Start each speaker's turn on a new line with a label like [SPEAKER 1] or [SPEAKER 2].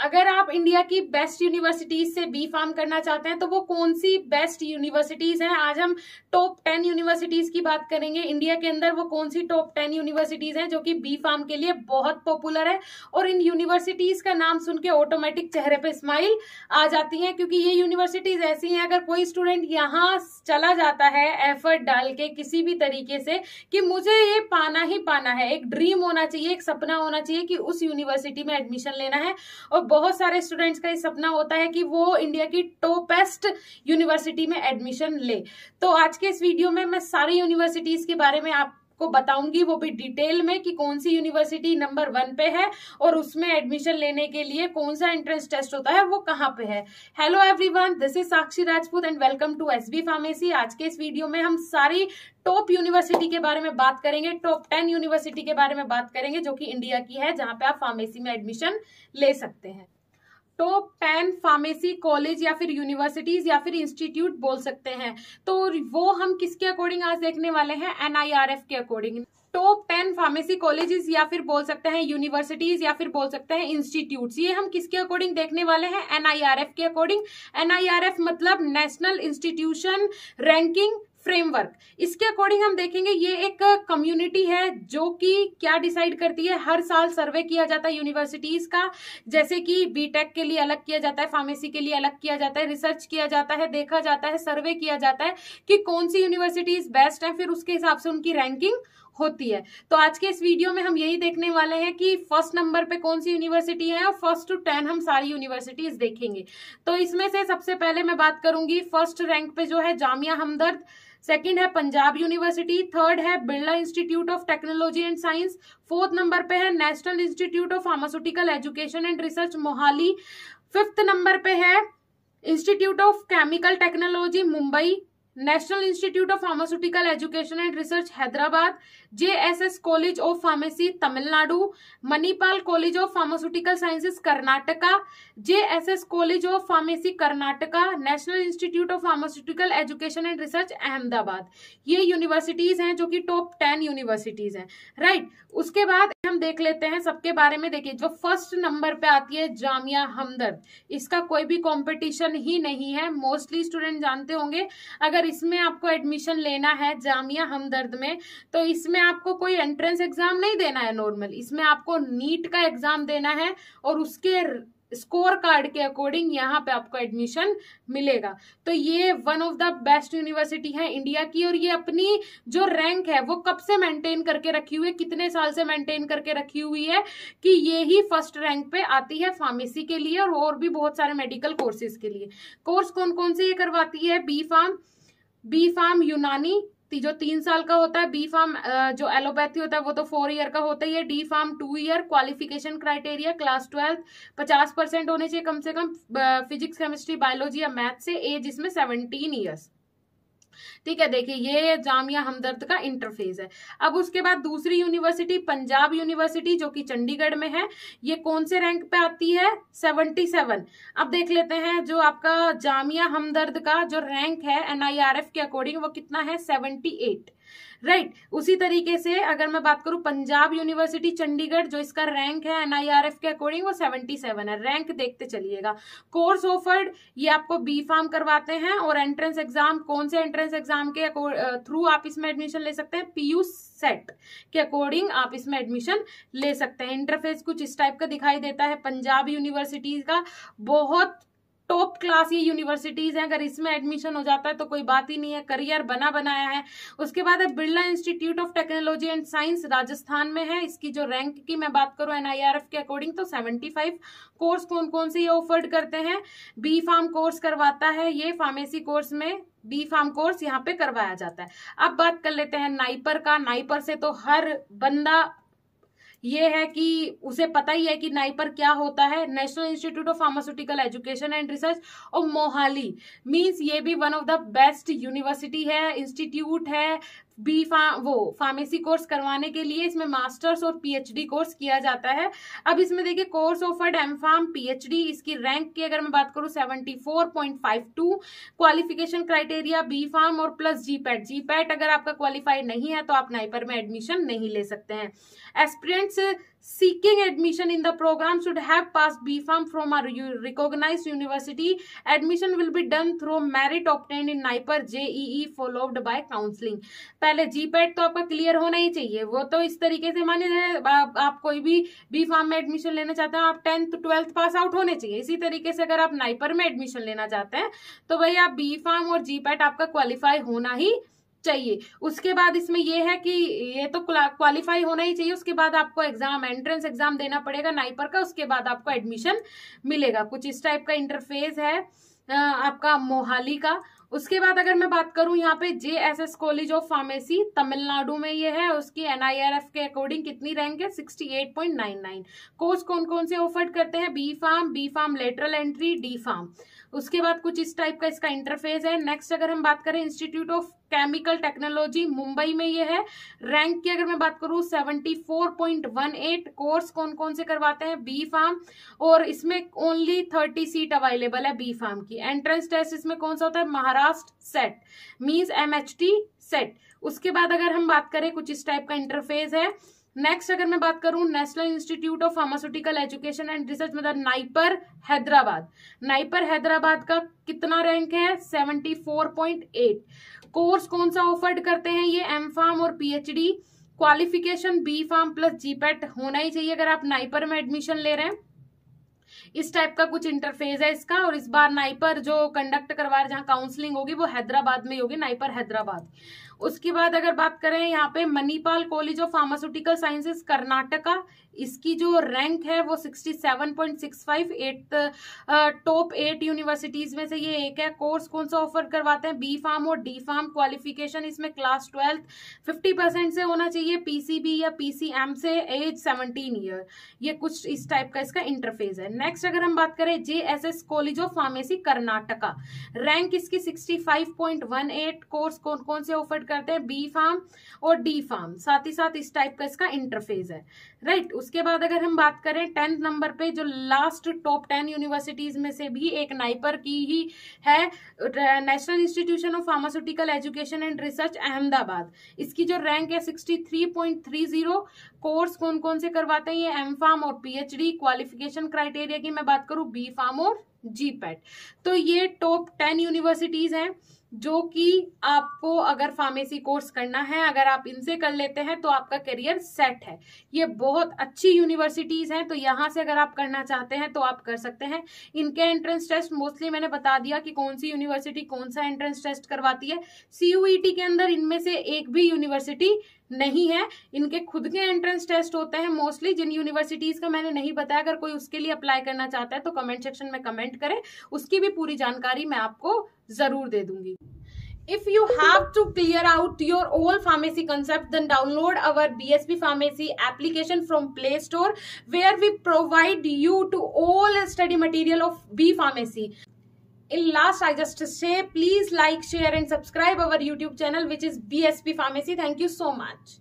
[SPEAKER 1] अगर आप इंडिया की बेस्ट यूनिवर्सिटीज से बी फार्म करना चाहते हैं तो वो कौन सी बेस्ट यूनिवर्सिटीज हैं आज हम टॉप टेन यूनिवर्सिटीज की बात करेंगे इंडिया के अंदर वो कौन सी टॉप टेन यूनिवर्सिटीज हैं जो कि बी फार्म के लिए बहुत पॉपुलर है और इन यूनिवर्सिटीज का नाम सुन के ऑटोमेटिक चेहरे पर स्माइल आ जाती है क्योंकि ये यूनिवर्सिटीज ऐसी हैं अगर कोई स्टूडेंट यहाँ चला जाता है एफर्ट डाल के किसी भी तरीके से कि मुझे ये पाना ही पाना है एक ड्रीम होना चाहिए एक सपना होना चाहिए कि उस यूनिवर्सिटी में एडमिशन लेना है और बहुत सारे स्टूडेंट्स का ये सपना होता है कि वो इंडिया की टॉपेस्ट यूनिवर्सिटी में एडमिशन ले तो आज के इस वीडियो में मैं सारी यूनिवर्सिटीज के बारे में आप आपको बताऊंगी वो भी डिटेल में कि कौन सी यूनिवर्सिटी नंबर वन पे है और उसमें एडमिशन लेने के लिए कौन सा एंट्रेंस टेस्ट होता है वो कहाँ पे है hello everyone this is Sakshi Rajput and welcome to S B pharmacy आज के इस वीडियो में हम सारी टॉप यूनिवर्सिटी के बारे में बात करेंगे टॉप टेन यूनिवर्सिटी के बारे में बात करेंगे जो कि इंडिया की है जहां पे आप फार्मेसी में एडमिशन ले सकते हैं टॉप टेन फार्मेसी कॉलेज या फिर यूनिवर्सिटीज या फिर इंस्टीट्यूट बोल सकते हैं तो वो हम किसके अकॉर्डिंग आज देखने वाले हैं एनआईआरएफ के according top ten pharmacy colleges या फिर बोल सकते हैं यूनिवर्सिटीज या फिर बोल सकते हैं इंस्टीट्यूट ये हम किसके अकॉर्डिंग देखने वाले हैं एनआईआरएफ के अकॉर्डिंग एनआईआरएफ मतलब नेशनल इंस्टीट्यूशन रैंकिंग फ्रेमवर्क इसके अकॉर्डिंग हम देखेंगे ये एक कम्युनिटी है जो कि क्या डिसाइड करती है हर साल सर्वे किया जाता है यूनिवर्सिटीज का जैसे कि बीटेक के लिए अलग किया जाता है फार्मेसी के लिए अलग किया जाता है रिसर्च किया जाता है देखा जाता है सर्वे किया जाता है कि कौन सी यूनिवर्सिटीज बेस्ट है फिर उसके हिसाब से उनकी रैंकिंग होती है तो आज के इस वीडियो में हम यही देखने वाले हैं कि फर्स्ट नंबर पे कौन सी यूनिवर्सिटी है और फर्स्ट टू टेन हम सारी यूनिवर्सिटीज देखेंगे तो इसमें से सबसे पहले मैं बात करूंगी फर्स्ट रैंक पे जो है जामिया हमदर्द सेकेंड है पंजाब यूनिवर्सिटी थर्ड है Birla institute of technology and science fourth number पे है national institute of pharmaceutical education and research Mohali fifth number पे है institute of chemical technology Mumbai national institute of pharmaceutical education and research Hyderabad JSS college of pharmacy Tamil Nadu Manipal college of pharmaceutical sciences Karnataka JSS college of pharmacy Karnataka national institute of pharmaceutical education and research Ahmedabad ये universities हैं जो कि top ten universities हैं right उसके बाद हम देख लेते हैं सबके बारे में देखिए जो फर्स्ट नंबर पे आती है जामिया हमदर्द इसका कोई भी कॉम्पिटिशन ही नहीं है मोस्टली स्टूडेंट जानते होंगे अगर इसमें आपको एडमिशन लेना है जामिया हमदर्द में तो इसमें आपको कोई एंट्रेंस एग्जाम नहीं देना है नॉर्मल इसमें आपको नीट का एग्जाम देना है और उसके स्कोर कार्ड के अकॉर्डिंग यहाँ पे आपको एडमिशन मिलेगा तो ये one of the best university है इंडिया की और ये अपनी जो रैंक है वो कब से मेंटेन करके रखी हुई है कितने साल से मेंटेन करके रखी हुई है कि ये ही फर्स्ट रैंक पे आती है फार्मेसी के लिए और, और भी बहुत सारे मेडिकल कोर्सेज के लिए कोर्स कौन कौन से ये करवाती है बी फार्म बी फार्म यूनानी जो तीन साल का होता है बी फार्म जो एलोपैथी होता है वो तो फोर ईयर का होता ही है D pharm two year qualification criteria class twelfth पचास परसेंट होने चाहिए कम से कम फिजिक्स केमिस्ट्री बायोलॉजी या मैथ से एज इसमें सेवनटीन ईयर्स ठीक है देखिए ये जामिया हमदर्द का इंटरफेस है अब उसके बाद दूसरी यूनिवर्सिटी पंजाब यूनिवर्सिटी जो कि चंडीगढ़ में है ये कौन से रैंक पे आती है सेवनटी सेवन अब देख लेते हैं जो आपका जामिया हमदर्द का जो रैंक है एनआईआरएफ के अकॉर्डिंग वो कितना है सेवेंटी एट राइट right. उसी तरीके से अगर मैं बात करूं पंजाब यूनिवर्सिटी चंडीगढ़ जो इसका रैंक है एनआईआरएफ के अकॉर्डिंग वो 77 है रैंक देखते चलिएगा कोर्स ऑफर्ड ये आपको बी फार्म करवाते हैं और एंट्रेंस एग्जाम कौन से एंट्रेंस एग्जाम के थ्रू आप इसमें एडमिशन ले सकते हैं पीयू सेट के अकॉर्डिंग आप इसमें एडमिशन ले सकते हैं इंटरफेस कुछ इस टाइप का दिखाई देता है पंजाब यूनिवर्सिटीज का बहुत टॉप क्लास ये यूनिवर्सिटीज हैं अगर इसमें एडमिशन हो जाता है तो कोई बात ही नहीं है करियर बना बनाया है उसके बाद है Birla institute of technology and science Rajasthan में है इसकी जो रैंक की मैं बात करूं एनआईआरएफ के अकॉर्डिंग तो सेवेंटी फाइव कोर्स कौन कौन से ये ऑफर्ड करते हैं बी फार्म कोर्स करवाता है ये फार्मेसी कोर्स में बी फार्म कोर्स यहाँ पे करवाया जाता है अब बात कर लेते हैं नाइपर का नाइपर से तो हर बंदा ये है कि उसे पता ही है कि नाइपर क्या होता है national institute of pharmaceutical education and research और मोहाली मीन्स ये भी one of the best university है इंस्टीट्यूट है बी फा वो फार्मेसी कोर्स करवाने के लिए इसमें मास्टर्स और पीएचडी कोर्स किया जाता है अब इसमें देखिए course offered M pharm PhD इसकी रैंक की अगर मैं बात करूँ seventy four point five two qualification criteria B pharm और plus G PAT G PAT अगर आपका क्वालिफाई नहीं है तो आप नाइपर में एडमिशन नहीं ले सकते हैं aspirants seeking admission in the program should have passed B Farm from a recognized university. Admission will be done through merit obtained in NIPER JEE followed by counseling. pehle GPET to aapka clear hona hi chahiye wo to is tarike se mane आप, आप कोई भी B mein admission lena chahte चाहते aap 10th tenth twelfth pass out होने चाहिए इसी तरीके से अगर आप नाइपर में एडमिशन लेना चाहते हैं तो भाई आप बी फार्म और जी आपका क्वालिफाई होना ही चाहिए उसके बाद इसमें यह है कि ये तो क्वालिफाई होना ही चाहिए उसके बाद आपको एग्जाम एंट्रेंस एग्जाम देना पड़ेगा नाइपर का उसके बाद आपको एडमिशन मिलेगा कुछ इस टाइप का इंटरफेस है आपका मोहाली का उसके बाद अगर मैं बात करूं यहाँ पे J S S college of pharmacy Tamil Nadu में ये है उसकी एनआईआरएफ के अकॉर्डिंग कितनी रैंक है 68.99 कोर्स कौन कौन से ऑफर्ड करते हैं B pharm B pharm lateral entry D pharm उसके बाद कुछ इस टाइप का इसका इंटरफेस है नेक्स्ट अगर हम बात करें institute of chemical technology Mumbai में ये है रैंक की अगर मैं बात वन 74.18 कोर्स कौन कौन से करवाते हैं बी फार्म और इसमें ओनली 30 सीट अवेलेबल है बी फार्म की एंट्रेंस टेस्ट इसमें कौन सा होता है Maharashtra Maharashtra CET means MHT CET उसके बाद अगर हम बात करें कुछ इस टाइप का इंटरफेस है नेक्स्ट अगर मैं बात करूं national institute of pharmaceutical education and research मतलब नाइपर हैदराबाद नाइपर हैदराबाद का कितना रैंक है 74.8 कोर्स कौन सा ऑफर्ड करते हैं ये एम फार्म और PhD qualification B pharm plus GPAT होना ही चाहिए अगर आप नाइपर में एडमिशन ले रहे हैं इस टाइप का कुछ इंटरफेस है इसका और इस बार नाइपर जो कंडक्ट करवा रहे जहाँ काउंसलिंग होगी वो हैदराबाद में होगी नाइपर हैदराबाद उसके बाद अगर बात करें यहाँ पे Manipal college of pharmaceutical sciences Karnataka इसकी जो रैंक है वो 67.65 एट टॉप एट यूनिवर्सिटीज में से ये एक है कोर्स कौन सा ऑफर करवाते हैं बी फार्म और डी फार्म क्वालिफिकेशन इसमें क्लास ट्वेल्थ 50 परसेंट से होना चाहिए पीसीबी या पीसीएम से एज 17 ईयर ये कुछ इस टाइप का इसका इंटरफेस है नेक्स्ट नेक्स्ट अगर हम बात करें J S S college of pharmacy Karnataka rank इसकी 65.18 कोर्स कौन कौन से ऑफर करते हैं बी फार्म और डी फार्म साथ ही साथ इस टाइप का इसका इंटरफेस है राइट right? उसके बाद अगर हम बात करें टेंथ नंबर पे जो लास्ट टॉप टेन यूनिवर्सिटीज में से भी एक नाइपर की ही है national institution of pharmaceutical education and research Ahmedabad इसकी जो रैंक है 63.30 कोर्स कौन कौन से करवाते हैं ये एम फार्म और पीएचडी क्वालिफिकेशन क्राइटेरिया की की मैं बात करूं बी फार्म और जी पैट तो ये टॉप टेन यूनिवर्सिटीज हैं जो कि आपको अगर फार्मेसी कोर्स करना है अगर आप इनसे कर लेते हैं तो आपका करियर सेट है ये बहुत अच्छी यूनिवर्सिटीज़ हैं तो यहाँ से अगर आप करना चाहते हैं तो आप कर सकते हैं इनके एंट्रेंस टेस्ट मोस्टली मैंने बता दिया कि कौन सी यूनिवर्सिटी कौन सा एंट्रेंस टेस्ट करवाती है सीयूईटी e के अंदर इनमें से एक भी यूनिवर्सिटी नहीं है इनके खुद के एंट्रेंस टेस्ट होते हैं मोस्टली जिन यूनिवर्सिटीज़ का मैंने नहीं बताया अगर कोई उसके लिए अप्लाई करना चाहता है तो कमेंट सेक्शन में कमेंट करें उसकी भी पूरी जानकारी मैं आपको जरूर दे दूंगी if you have to clear out your all pharmacy concept then download our B S P pharmacy application from play store where we provide you to all study material of B pharmacy I just say please like share and subscribe our YouTube channel which is B S bsp pharmacy thank you so much